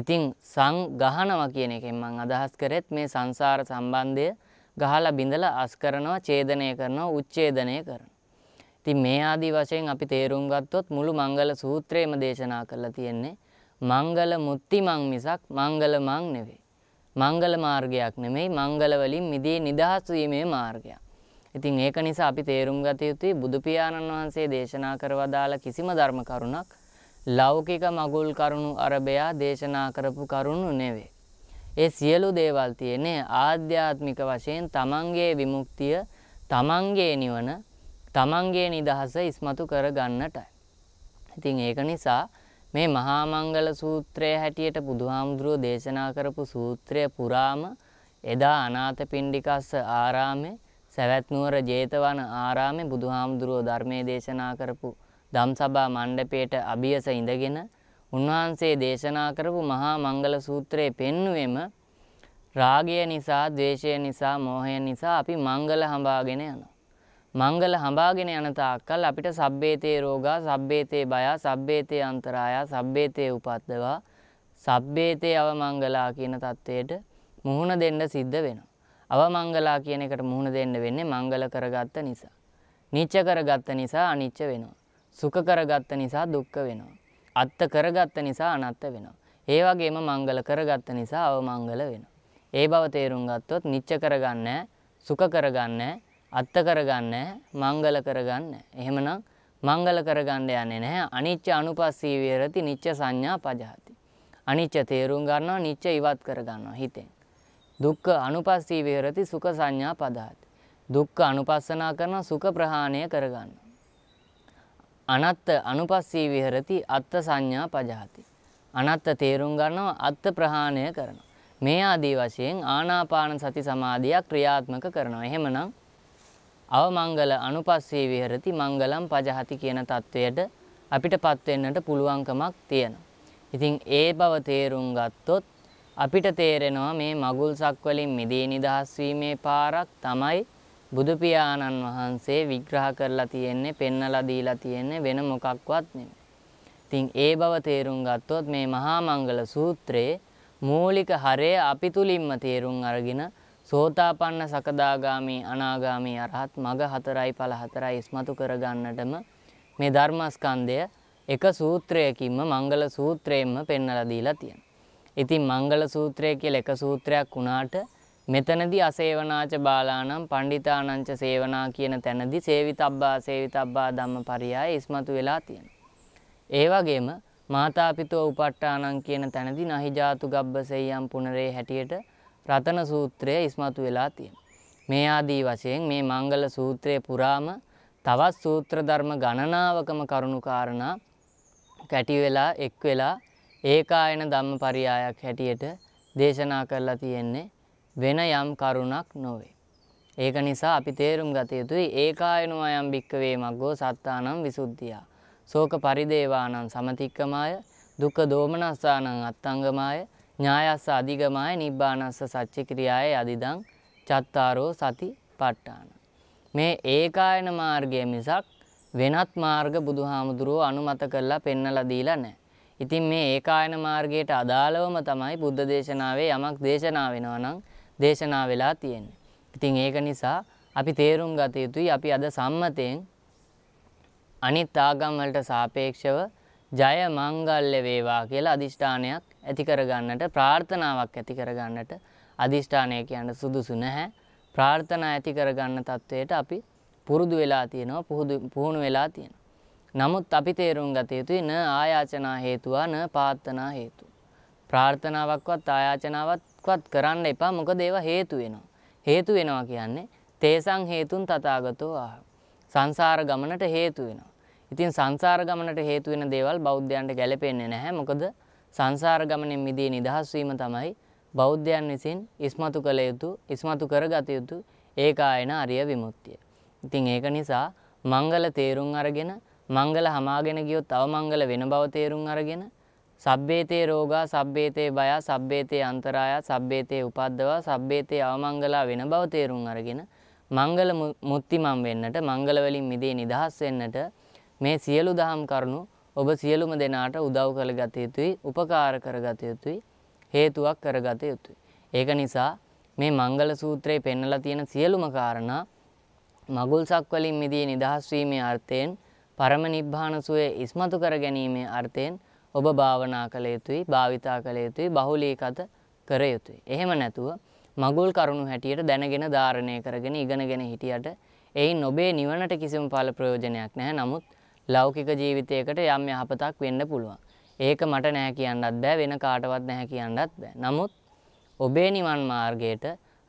Speaker 2: ඉතින් සංගහනවා කියන එකෙන් මං අදහස් කරෙත් මේ සංසාර සම්බන්ධය ගහලා බිඳලා අස් කරනවා, ඡේදනය කරනවා, උච්ඡේදනය කරනවා. ඉතින් මේ ආදී වශයෙන් අපි තේරුම් ගත්තොත් මුළු මංගල සූත්‍රයේම දේශනා කරලා තියෙන්නේ මංගල මුත්ති මං මිසක් මංගල මං නෙවෙයි. මංගල මාර්ගයක් නෙමෙයි මංගල වලින් මිදී නිදහස් වීමේ මාර්ගයක්. ඉතින් ඒක නිසා අපි තේරුම් ගත යුතුයි බුදු පියාණන් වහන්සේ දේශනා කරවදාළ කිසිම ධර්ම කරුණක් ලෞකික මගුල් කරුණු අරබයා දේශනා කරපු කරුණු නෙවෙයි. ඒ සියලු දේවල් තියෙන්නේ ආධ්‍යාත්මික වශයෙන් තමන්ගේ විමුක්තිය, තමන්ගේ නිවන, තමන්ගේ නිදහස ඉස්මතු කර ගන්නටයි. ඉතින් ඒක නිසා මේ මහා මංගල සූත්‍රය හැටියට බුදුහාමුදුරුව දේශනා කරපු සූත්‍රය පුරාම එදා අනාථපිණ්ඩිකස්ස ආරාමේ සවැත් නුවර 제තවන ආරාමේ බුදුහාමුදුරුව ධර්මයේ දේශනා කරපු ධම්සභා මණ්ඩපයේට අභියස ඉඳගෙන උන්වහන්සේ දේශනා කරපු මහා මංගල සූත්‍රයේ පෙන්වෙම රාගය නිසා, ද්වේෂය නිසා, මෝහය නිසා අපි මංගල හඹාගෙන යනවා. මංගල හඹාගෙන යන තාක්කල් අපිට සබ්බේතේ රෝගා සබ්බේතේ බයා සබ්බේතේ අන්තරායා සබ්බේතේ උපද්දවා සබ්බේතේ අවමංගලා කියන தത്വයට මුහුණ දෙන්න සිද්ධ වෙනවා. අවමංගලා කියන එකට මුහුණ දෙන්න වෙන්නේ මංගල කරගත්ත නිසා. නිච්ච කරගත්ත නිසා අනිච්ච වෙනවා. සුඛ කරගත්ත නිසා දුක්ඛ වෙනවා. අත්ත කරගත්ත නිසා අනත්ත වෙනවා. ඒ වගේම මංගල කරගත්ත නිසා අවමංගල වෙනවා. ඒ බව තේරුම් ගත්තොත් නිච්ච කරගන්නේ සුඛ කරගන්නේ අත්ත කරගන්න මංගල කරගන්න. එහෙමනම් මංගල කරගන්න යන්නේ නැහැ. අනිච්ච අනුපස්සී විහෙරති නිච්ච සංඥා පජහති. අනිච්ච තේරුම් ගන්නවා නිච්ච ඉවත් කරගන්නවා හිතෙන්. දුක්ඛ අනුපස්සී විහෙරති සුඛ සංඥා පදහති. දුක්ඛ අනුපස්සනා කරන සුඛ ප්‍රහාණය කරගන්නවා. අනත්ත අනුපස්සී විහෙරති අත්ත සංඥා පජහති. අනත්ත තේරුම් ගන්නවා අත්ත ප්‍රහාණය කරනවා. මේ ආදී වශයෙන් ආනාපාන සති සමාධිය ක්‍රියාත්මක කරනවා. එහෙමනම් අවමංගල අනුපස්සේ විහෙරති මංගලම් පජහති කියන தത്വයට අපිටපත් වෙන්නට පුළුවන්කමක් තියෙනවා. ඉතින් ඒ බව තේරුම් ගත්තොත් අපිට තේරෙනවා මේ මගුල්සක් වලින් මිදී නිදහස් වීමේ පාරක් තමයි බුදු පියාණන් වහන්සේ විග්‍රහ කරලා තියෙන්නේ, පෙන්නලා දීලා තියෙන්නේ වෙන මොකක්වත් නෙමෙයි. ඉතින් ඒ බව තේරුම් ගත්තොත් මේ මහා මංගල සූත්‍රයේ මූලික හරය අපි තුලින්ම තේරුම් අරගෙන සෝතාපන්න සකදාගාමී අනාගාමී අරහත් මග හතරයි ඵල හතරයි ඉස්මතු කරගන්නටම මේ ධර්මස්කන්ධය එක සූත්‍රයකින්ම මංගල සූත්‍රයෙන්ම පෙන්වලා දීලා තියෙනවා. ඉතින් මංගල සූත්‍රය කියලා එක සූත්‍රයක් වුණාට මෙතනදී අසේවනාච බාලානම් පණ්ඩිතානංච සේවනා කියන තැනදී සේවිතබ්බා සේවිතබ්බා ධම්මපරියාය ඉස්මතු වෙලා තියෙනවා. ඒ වගේම මාතාපිතෝ උපට්ඨානං කියන තැනදී නහි ජාතු ගබ්බසෙයම් පුනරේ හැටියට රතන සූත්‍රය ඉස්මතු වෙලා තියෙන. මේ ආදී වශයෙන් මේ මංගල සූත්‍රය පුරාම තවත් සූත්‍ර ධර්ම ගණනාවකම කරුණු කාරණා කැටි වෙලා එක් වෙලා ඒකායන ධම්මපරියායක් හැටියට දේශනා කරලා තියෙන්නේ වෙන යම් කරුණක් නොවේ. ඒක නිසා අපි තේරුම් ගත යුතුයි ඒකායනෝ අයම් භික්කවේ මග්ගෝ සත්තානම් විසුද්ධියා. ශෝක පරිදේවානම් සමතික්කමාය දුක්ඛ දෝමනස්සානම් අත්තංගමාය ඥායස්ස අධිගමයි නිබ්බානස්ස සච්චි ක්‍රියාය අදිදං චත්තාරෝ සති පට්ඨාන. මේ ඒකායන මාර්ගය මිසක් වෙනත් මාර්ග බුදුහාමුදුරුවෝ අනුමත කරලා පෙන්නලා දීලා නැහැ. ඉතින් මේ ඒකායන මාර්ගයට අදාළවම තමයි බුද්ධ දේශනාවේ යමක් දේශනා වෙනවා නම් දේශනා වෙලා තියෙන්නේ. ඉතින් ඒක නිසා අපි තේරුම් ගත යුතුයි අපි අද සම්මතයෙන් අනිත් ආගම් වලට සාපේක්ෂව ජය මංගල්‍ය වේවා කියලා අදිෂ්ඨානයක් ඇති කරගන්නට ප්‍රාර්ථනාවක් ඇති කරගන්නට අධිෂ්ඨානය කියන්න සුදුසු නැහැ. ප්‍රාර්ථනා ඇති කරගන්න තත්ත්වයට අපි පුරුදු වෙලා තියෙනවා පුහුණු වෙලා තියෙන. නමුත් අපි තේරුම් ගත යුතුයි න ආයාචනා හේතුවා න පාත්තනා හේතු. ප්‍රාර්ථනාවක්වත් ආයාචනාවත්වත් කරන්න එපා මොක දේව හේතු වෙනවා. හේතු වෙනවා කියන්නේ තේසං හේතුන් තතාගතෝ ආහ. සංසාර ගමනට හේතු වෙනවා. ඉතින් සංසාර ගමනට හේතු වෙන දේවල් බෞද්ධයන්ට ගැලපෙන්නේ නැහැ. මොකද සංසාර ගමනින් මිදී නිදහස් වීම තමයි බෞද්ධයන් විසින් ඉස්මතු කළ යුතු ඉස්මතු කරගත යුතු ඒකායන අරිය විමුක්තිය. ඉතින් ඒක නිසා මංගල තේරුම් අරගෙන මංගල හමාගෙන ගියොත් තව මංගල වෙන බව තේරුම් අරගෙන සබ්බේතේ රෝගා සබ්බේතේ බය සබ්බේතේ අන්තරාය සබ්බේතේ උපද්දවා සබ්බේතේ අවමංගලා වෙන බව තේරුම් අරගෙන මංගල මුත්තිමම් වෙන්නට මංගල වලින් මිදේ නිදහස් වෙන්නට මේ සියලු දහම් කරුණු ඔබ සියලුම දෙනාට උදව් කරගත යුතුයි උපකාර කරගත යුතුයි හේතුවක් කරගත යුතුයි. ඒක නිසා මේ මංගල සූත්‍රයේ පෙන්නලා තියෙන සියලුම කාරණා මගුල් සක්වලින් මිදී නිදහස් වීමේ අර්ථයෙන් පරම නිබ්බාන සුවේ ඉස්මතු කර ගැනීමේ අර්ථයෙන් ඔබ භාවනා කළ යුතුයි, භාවිතා කළ යුතුයි, බහුලීකත කර යුතුයි. එහෙම නැතුව මගුල් කරුණු හැටියට දැනගෙන ධාරණය කරගෙන ඉගෙනගෙන හිටියට එයින් ඔබේ නිවනට කිසිම ඵල ප්‍රයෝජනයක් නැහැ. නමුත් ලෞකික ජීවිතයකට යම් යහපතක් වෙන්න පුළුවන්. ඒක මට නැහැ කියන්නත් බෑ වෙන කාටවත් නැහැ කියන්නත් බෑ. නමුත් ඔබේ නිවන් මාර්ගයට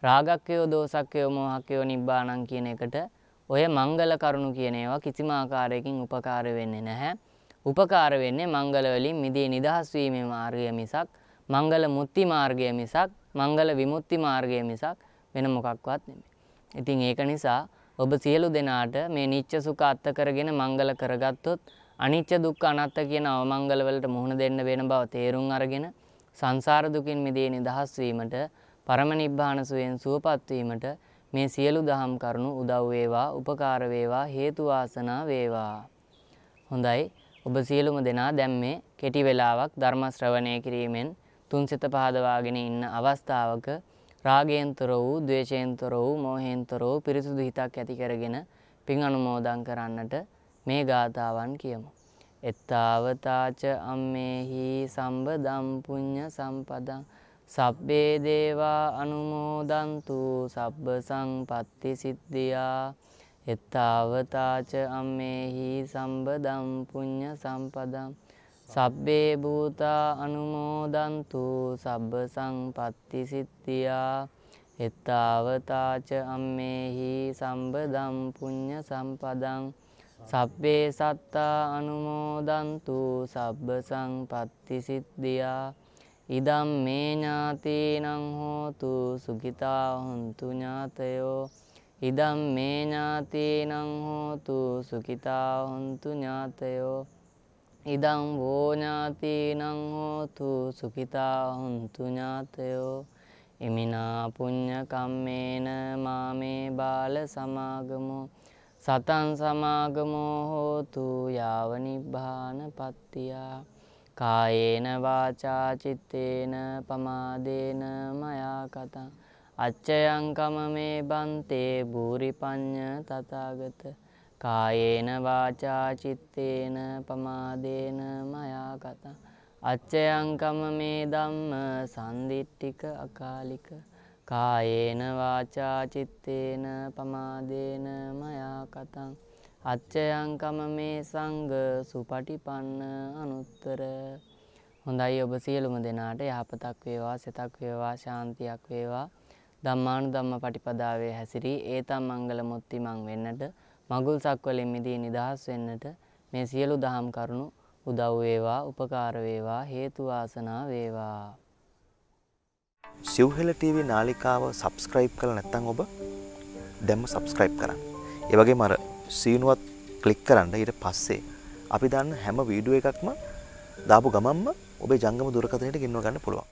Speaker 2: රාගක්කයෝ දෝසක්කයෝ මෝහක්කයෝ නිබ්බාණං කියන එකට ඔය මංගල කරුණු කියන ඒවා කිසිම ආකාරයකින් උපකාර වෙන්නේ නැහැ. උපකාර වෙන්නේ මංගල වලින් මිදී නිදහස් වීමේ මාර්ගය මිසක් මංගල මුක්ති මාර්ගය මිසක් මංගල විමුක්ති මාර්ගය මිසක් වෙන මොකක්වත් නෙමෙයි. ඉතින් ඒක නිසා ඔබ සියලු දෙනාට මේ නිච්ච සුඛ අත්ත කරගෙන මංගල කරගත්තොත් අනිච්ච දුක්ඛ අනාත්ත කියන අවමංගල වලට මුහුණ දෙන්න වෙන බව තේරුම් අරගෙන සංසාර දුකින් මිදී නිදහස් වීමට පරම නිබ්බාන සුවෙන් සුවපත් වීමට මේ සියලු දහම් කරුණු උදව් වේවා උපකාර වේවා හේතු වාසනා වේවා හොඳයි ඔබ සියලුම දෙනා දැන් මේ කෙටි වේලාවක් ධර්ම ශ්‍රවණය කිරීමෙන් තුන්සිත පහදවාගෙන ඉන්න අවස්ථාවක රාගයෙන්තර වූ ද්වේෂයෙන්තර වූ මෝහයෙන්තර වූ පිරිසුදු හිතක් ඇති කරගෙන පින් අනුමෝදන් කරන්නට මේ ගාථාවන් කියමු. එත්තාවතාච අම්මේහි සම්බදම් පුඤ්ඤ සම්පදං සබ්බේ දේවා අනුමෝදන්තු සබ්බ සංපත්ති සිද්ධියා එත්තාවතාච අම්මේහි සම්බදම් පුඤ්ඤ සම්පදං සබ්බේ භූතා අනුමෝදන්තු සබ්බ සංපත්ති සිද්ධියා එත්තාවතාච අම්මේහි සම්බදම් පුඤ්ඤ සම්පදං සබ්බේ සත්තා අනුමෝදන්තු සබ්බ සංපත්ති සිද්ධියා ඉදම් මේ ඥාතීනං හෝතු සුඛිතා හොන්තු ඥාතයෝ ඉදම් මේ ඥාතීනං හෝතු සුඛිතා හොන්තු ඥාතයෝ ඉදං භෝඥාතිනං හෝතු සුඛිතා හුන්තු ඥාතයෝ ඉමිනා පුඤ්ඤ කම්මේන මාමේ බාල සමාගමෝ සතං සමාගමෝ හෝතු යාව නිබ්බාන පත්තියා කායේන වාචා චිත්තේන පමාදේන මයා කතං අච්චයං කම මේ බන්තේ භූරි පඤ්ඤ තථාගතෝ කායේන වාචා චිත්තේන පමාදේන මයා කතා අච්චයංකම මේ ධම්ම සම්දිට්ඨික අකාලික කායේන වාචා චිත්තේන පමාදේන මයා කතං අච්චයංකම මේ සංඝ සුපටිපන්න අනුත්තර හොඳයි ඔබ සියලුම දෙනාට යහපතක් වේවා සිතක් වේවා ශාන්තියක් වේවා ධම්මානු ධම්ම පටිපදාවේ හැසිරී ඒතම් මංගල මුත්තිමං වෙන්නට මඟුල් සක්වලින් මිදී නිදහස් වෙන්නට මේ සියලු දහම් කරුණු උදව් වේවා උපකාර වේවා හේතු වාසනා වේවා
Speaker 1: සිව්හෙල TV නාලිකාව subscribe කළා නැත්නම් ඔබ දැම්ම subscribe කරන්න. ඒ වගේම අර සීනුවත් ක්ලික් කරන්න ඊට පස්සේ අපි දාන්න හැම වීඩියෝ එකක්ම දාපු ගමන්ම ඔබේ ජංගම දුරකථනයට ගෙන්ව ගන්න පුළුවන්.